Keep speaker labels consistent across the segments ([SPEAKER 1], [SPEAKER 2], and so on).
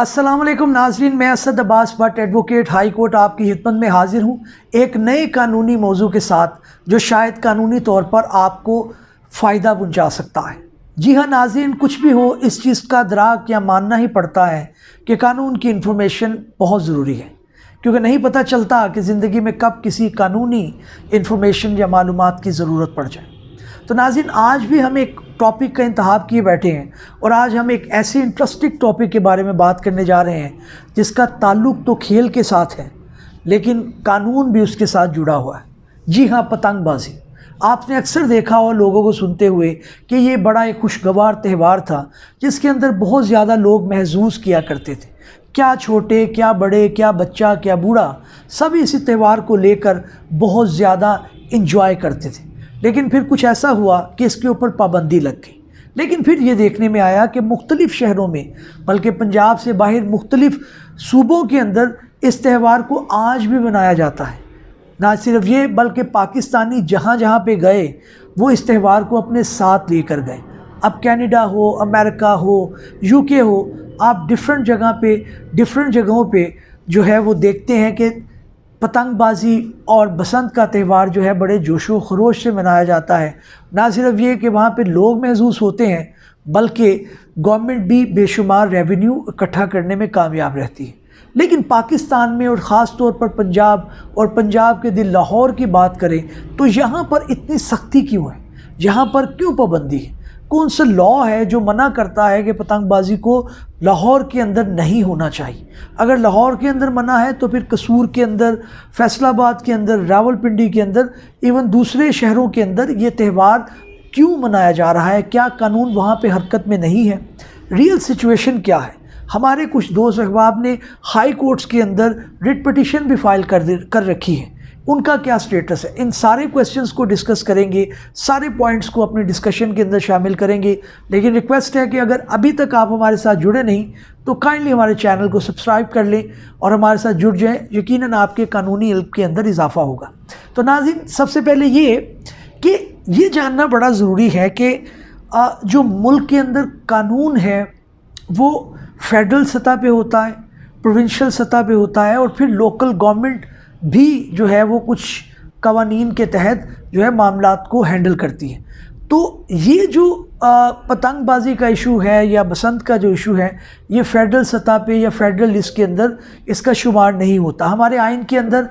[SPEAKER 1] असलम नाजरीन मैं Asad Abbas Bhatt advocate high court आपकी हिदमत में हाजिर हूँ एक नए कानूनी मौजू के साथ जो शायद कानूनी तौर पर आपको फ़ायदा पहुँचा सकता है जी हाँ नाजरीन कुछ भी हो इस चीज़ का दराक या मानना ही पड़ता है कि कानून की इन्फॉर्मेशन बहुत ज़रूरी है क्योंकि नहीं पता चलता कि ज़िंदगी में कब किसी कानूनी इन्फॉर्मेशन या मालूम की ज़रूरत पड़ जाए तो नाजिन आज भी हम एक टॉपिक का इंतहाब किए बैठे हैं और आज हम एक ऐसे इंटरेस्टिंग टॉपिक के बारे में बात करने जा रहे हैं जिसका ताल्लुक तो खेल के साथ है लेकिन कानून भी उसके साथ जुड़ा हुआ है जी हाँ पतंगबाजी आपने अक्सर देखा हो लोगों को सुनते हुए कि ये बड़ा एक खुशगवार त्यौहार था जिसके अंदर बहुत ज़्यादा लोग महजूस किया करते थे क्या छोटे क्या बड़े क्या बच्चा क्या बूढ़ा सभी इसी त्यौहार को लेकर बहुत ज़्यादा इन्जॉय करते थे लेकिन फिर कुछ ऐसा हुआ कि इसके ऊपर पाबंदी लग गई लेकिन फिर ये देखने में आया कि मुख्तलिफ़ शहरों में बल्कि पंजाब से बाहर मुख्तलिफ़ सूबों के अंदर इस त्यौहार को आज भी मनाया जाता है ना सिर्फ ये बल्कि पाकिस्तानी जहाँ जहाँ पे गए वो इस त्यौहार को अपने साथ लेकर गए अब कैनेडा हो अमेरिका हो यूके हो आप डिफरेंट जगह पे डिफरेंट जगहों पे जो है वो देखते हैं कि पतंगबाजी और बसंत का त्यौहार जो है बड़े जोश व खरोश से मनाया जाता है ना सिर्फ ये कि वहाँ पर लोग महजूस होते हैं बल्कि गवर्नमेंट भी बेशुमार रेवेन्यू इकट्ठा करने में कामयाब रहती है लेकिन पाकिस्तान में और ख़ास तौर पर पंजाब और पंजाब के दिल लाहौर की बात करें तो यहाँ पर इतनी सख्ती क्यों है यहाँ पर क्यों पाबंदी है कौन सा लॉ है जो मना करता है कि पतंगबाजी को लाहौर के अंदर नहीं होना चाहिए अगर लाहौर के अंदर मना है तो फिर कसूर के अंदर फैसलाबाद के अंदर रावलपिंडी के अंदर इवन दूसरे शहरों के अंदर ये त्यौहार क्यों मनाया जा रहा है क्या कानून वहाँ पर हरकत में नहीं है रियल सिचुएशन क्या है हमारे कुछ दोस्त अहबाब ने हाई कोर्ट्स के अंदर रिट पटिशन भी फाइल कर कर रखी है उनका क्या स्टेटस है इन सारे क्वेश्चंस को डिस्कस करेंगे सारे पॉइंट्स को अपने डिस्कशन के अंदर शामिल करेंगे लेकिन रिक्वेस्ट है कि अगर अभी तक आप हमारे साथ जुड़े नहीं तो काइंडली हमारे चैनल को सब्सक्राइब कर लें और हमारे साथ जुड़ जाएं यकीनन आपके कानूनी हेल्प के अंदर इजाफा होगा तो नाजिन सबसे पहले ये कि ये जानना बड़ा ज़रूरी है कि जो मुल्क के अंदर कानून है वो फेडरल सतह पर होता है प्रोविंशल सतह पर होता है और फिर लोकल गवर्नमेंट भी जो है वो कुछ कवानीन के तहत जो है मामला को हैंडल करती है तो ये जो पतंगबाजी का इशू है या बसंत का जो इशू है ये फेडरल सतह पे या फेडरल लिस्ट के अंदर इसका शुमार नहीं होता हमारे आइन के अंदर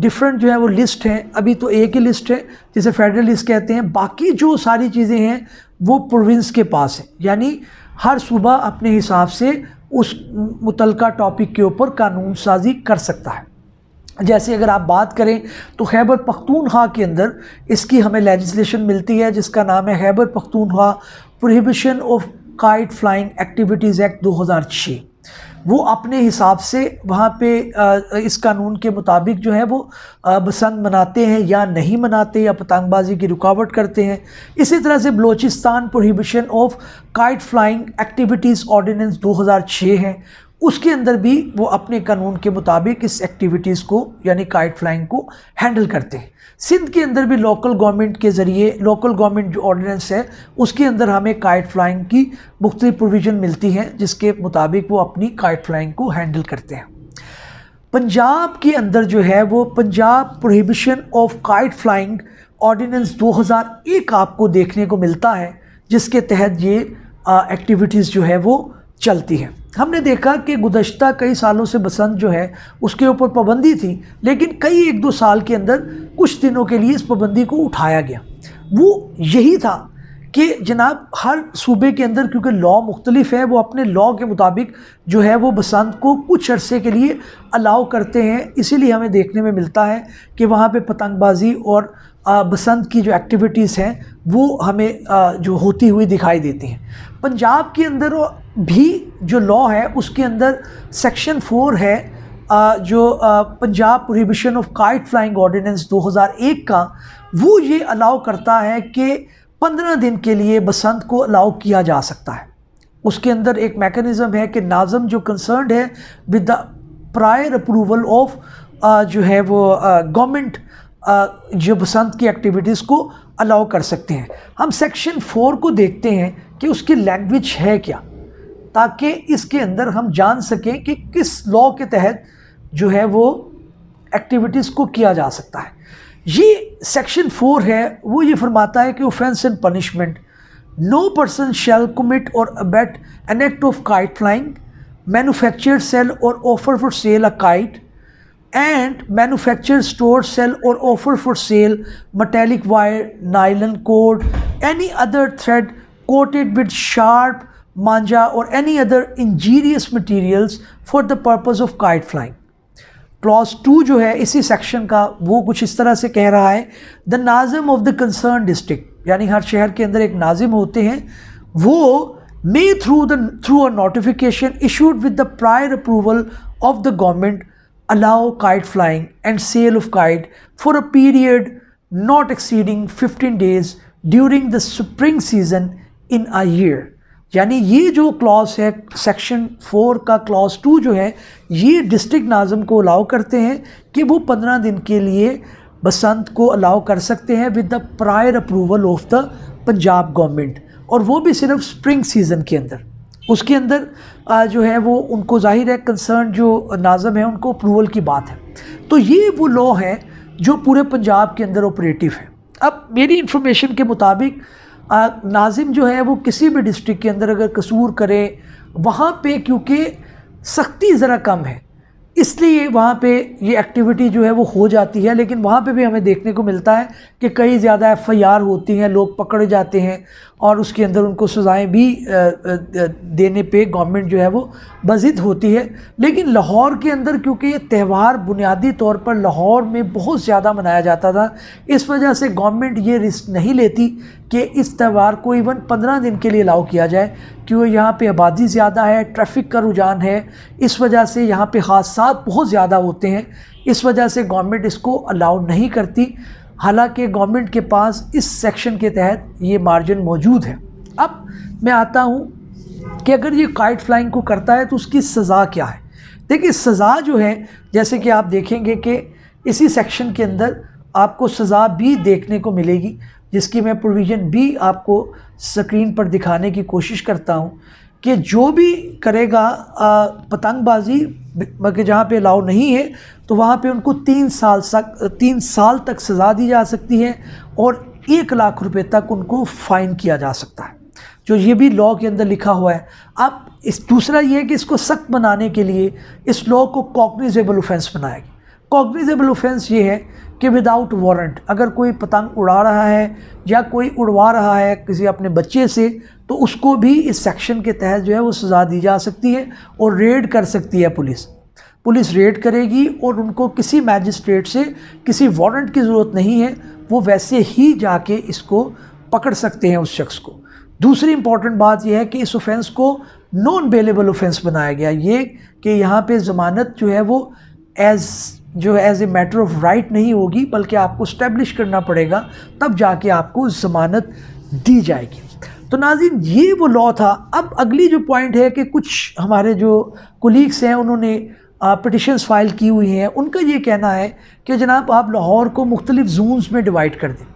[SPEAKER 1] डिफरेंट जो है वो लिस्ट हैं अभी तो एक ही लिस्ट है जिसे फेडरल लिस्ट कहते हैं बाकी जो सारी चीज़ें हैं वो प्रोविंस के पास हैं यानी हर सूबा अपने हिसाब से उस मुतलका टॉपिक के ऊपर कानून साजी कर सकता है जैसे अगर आप बात करें तो खैबर पख्तूनख्वा के अंदर इसकी हमें लेजिस्लेशन मिलती है जिसका नाम है Khyber Pakhtunkhwa prohibition of kite flying activities act 2006 वो अपने हिसाब से वहाँ पे इस कानून के मुताबिक जो है वो बसंत मनाते हैं या नहीं मनाते या पतंगबाजी की रुकावट करते हैं इसी तरह से Balochistan prohibition of kite flying activities हज़ार छः है उसके अंदर भी वो अपने कानून के मुताबिक इस एक्टिविटीज़ को यानी काइट फ्लाइंग को हैंडल करते हैं सिंध के अंदर भी लोकल गवर्नमेंट के ज़रिए लोकल गवर्नमेंट जो ऑर्डिनेंस है उसके अंदर हमें काइट फ्लाइंग की मुख्तलि प्रोविज़न मिलती हैं जिसके मुताबिक वो अपनी काइट फ्लाइंग को हैंडल करते हैं पंजाब के अंदर जो है वो Punjab prohibition of kite flying ordinance 2001 आपको देखने को मिलता है जिसके तहत ये एक्टिविटीज़ जो है वो चलती हैं हमने देखा कि गुजशत कई सालों से बसंत जो है उसके ऊपर पाबंदी थी लेकिन कई एक दो साल के अंदर कुछ दिनों के लिए इस पाबंदी को उठाया गया वो यही था कि जनाब हर सूबे के अंदर क्योंकि लॉ मुख्तलिफ है वो अपने लॉ के मुताबिक जो है वो बसंत को कुछ अरसे के लिए अलाउ करते हैं इसीलिए हमें देखने में मिलता है कि वहाँ पे पतंगबाजी और बसंत की जो एक्टिविटीज़ हैं वो हमें जो होती हुई दिखाई देती हैं पंजाब के अंदर और भी जो लॉ है उसके अंदर सेक्शन फोर है आ, जो आ, Punjab prohibition of kite flying ordinance 2001 का वो ये अलाउ करता है कि 15 दिन के लिए बसंत को अलाउ किया जा सकता है उसके अंदर एक मैकेनिज़्म है कि नाजम जो कंसर्न है with the prior approval of जो है वो गवर्नमेंट जो बसंत की एक्टिविटीज़ को अलाउ कर सकते हैं हम सेक्शन फोर को देखते हैं कि उसकी लैंग्वेज है क्या ताकि इसके अंदर हम जान सकें कि किस लॉ के तहत जो है वो एक्टिविटीज़ को किया जा सकता है ये सेक्शन फोर है वो ये फरमाता है कि offence and punishment no person shall commit or abet an act of kite flying manufacture sale or offer for sale a kite and manufacture store sale or offer for sale metallic wire nylon cord any other thread coated with sharp manja or any other injurious materials for the purpose of kite flying. Clause two जो है इसी section का वो कुछ इस तरह से कह रहा है द नाजिम ऑफ द कंसर्न डिस्ट्रिक्ट यानी हर शहर के अंदर एक नाजिम होते हैं वो may through the through a notification issued with the prior approval of the government allow kite flying and sale of kite for a period not exceeding 15 days during the spring season in a year यानी ये जो clause है section four का clause two जो है ये district नाजम को allow करते हैं कि वो पंद्रह दिन के लिए बसंत को अलाउ कर सकते हैं with the prior approval of the Punjab government और वो भी सिर्फ स्प्रिंग सीज़न के अंदर उसके अंदर जो है वो उनको जाहिर है कंसर्न जो नाजम है उनको अप्रूवल की बात है तो ये वो लॉ है जो पूरे पंजाब के अंदर ऑपरेटिव है अब मेरी इंफॉर्मेशन के मुताबिक नाजिम जो है वो किसी भी डिस्ट्रिक्ट के अंदर अगर कसूर करे वहाँ पे क्योंकि सख्ती ज़रा कम है इसलिए वहाँ पे ये एक्टिविटी जो है वो हो जाती है लेकिन वहाँ पे भी हमें देखने को मिलता है कि कई ज़्यादा एफ होती हैं लोग पकड़े जाते हैं और उसके अंदर उनको सज़ाएँ भी देने पे गवर्नमेंट जो है वो बजिद होती है लेकिन लाहौर के अंदर क्योंकि ये त्यौहार बुनियादी तौर पर लाहौर में बहुत ज़्यादा मनाया जाता था इस वजह से गवर्नमेंट ये रिस्क नहीं लेती कि इस त्यौहार को इवन पंद्रह दिन के लिए अलाउ किया जाए क्योंकि यहाँ पे आबादी ज़्यादा है ट्रैफिक का रुझान है इस वजह से यहाँ पे हादसा बहुत ज़्यादा होते हैं इस वजह से गवर्नमेंट इसको अलाउ नहीं करती हालांकि गवर्नमेंट के पास इस सेक्शन के तहत ये मार्जिन मौजूद है अब मैं आता हूँ कि अगर ये काइट फ्लाइंग को करता है तो उसकी सज़ा क्या है देखिए सज़ा जो है जैसे कि आप देखेंगे कि इसी सेक्शन के अंदर आपको सज़ा भी देखने को मिलेगी जिसकी मैं प्रोविज़न भी आपको स्क्रीन पर दिखाने की कोशिश करता हूँ कि जो भी करेगा पतंगबाजी बल्कि जहाँ पे अलाउ नहीं है तो वहाँ पे उनको तीन साल सक तीन साल तक सज़ा दी जा सकती है और एक लाख रुपए तक उनको फ़ाइन किया जा सकता है जो ये भी लॉ के अंदर लिखा हुआ है अब इस दूसरा ये है कि इसको सख्त बनाने के लिए इस लॉ को कॉग्निजेबल ऑफेंस बनाया गया कॉग्निजेबल ऑफेंस ये है कि विदाउट वारंट अगर कोई पतंग उड़ा रहा है या कोई उड़वा रहा है किसी अपने बच्चे से तो उसको भी इस सेक्शन के तहत जो है वो सज़ा दी जा सकती है और रेड कर सकती है पुलिस पुलिस रेड करेगी और उनको किसी मैजिस्ट्रेट से किसी वारंट की ज़रूरत नहीं है वो वैसे ही जाके इसको पकड़ सकते हैं उस शख्स को दूसरी इंपॉर्टेंट बात यह है कि इस ऑफेंस को नॉन बेलेबल ऑफेंस बनाया गया ये कि यहाँ पे ज़मानत जो है वो एज़ जो है as a matter of right नहीं होगी बल्कि आपको स्टैब्लिश करना पड़ेगा तब जाके आपको ज़मानत दी जाएगी तो नाजिन ये वो लॉ था अब अगली जो पॉइंट है कि कुछ हमारे जो कोलीग्स हैं उन्होंने पटिशन्स फाइल की हुई हैं उनका ये कहना है कि जनाब आप लाहौर को मुख्तलिफ जोन्स में डिवाइड कर दें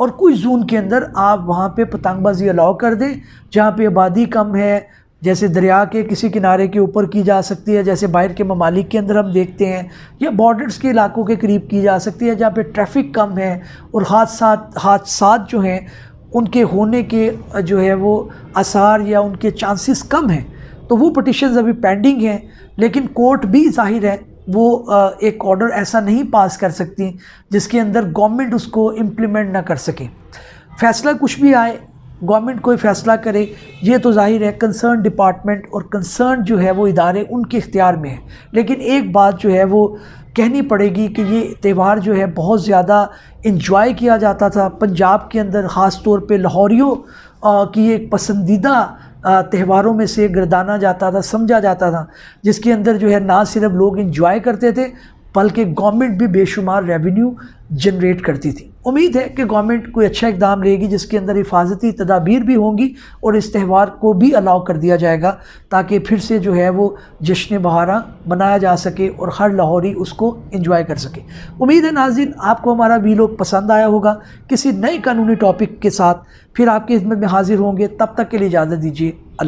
[SPEAKER 1] और कुछ जोन के अंदर आप वहाँ पे पतंगबाजी अलाउ कर दें जहाँ पे आबादी कम है जैसे दरिया के किसी किनारे के ऊपर की जा सकती है जैसे बाहर के ममालिक के अंदर हम देखते हैं या बॉर्डर्स के इलाकों के करीब की जा सकती है जहाँ पे ट्रैफिक कम है और हादसा हादसा जो हैं उनके होने के जो है वो आसार या उनके चांसेस कम हैं तो वो पटिशन अभी पेंडिंग हैं लेकिन कोर्ट भी जाहिर है वो एक ऑर्डर ऐसा नहीं पास कर सकती जिसके अंदर गवर्नमेंट उसको इम्प्लीमेंट ना कर सके फैसला कुछ भी आए गवर्नमेंट कोई फ़ैसला करे ये तो जाहिर है कंसर्न डिपार्टमेंट और कंसर्न जो है वो इदारे उनके इख्तियार में है लेकिन एक बात जो है वो कहनी पड़ेगी कि ये त्यौहार जो है बहुत ज़्यादा इन्जॉय किया जाता था पंजाब के अंदर ख़ास तौर पर लाहौरियों की एक पसंदीदा त्यौहारों में से गर्दाना जाता था समझा जाता था जिसके अंदर जो है ना सिर्फ लोग इन्जॉय करते थे बल्कि गवर्नमेंट भी बेशुमार रेवेन्यू जनरेट करती थी उम्मीद है कि गवर्नमेंट कोई अच्छा इकदाम लेगी जिसके अंदर हिफाजती तदाबीर भी होंगी और इस त्यौहार को भी अलाउ कर दिया जाएगा ताकि फिर से जो है वो जश्न बहारा मनाया जा सके और हर लाहौरी उसको इंजॉय कर सके उम्मीद है नाजिन आपको हमारा लोग पसंद आया होगा किसी नए कानूनी टॉपिक के साथ फिर आपकी खिदमत में हाजिर होंगे तब तक के लिए इजाज़त दीजिए अल्लाह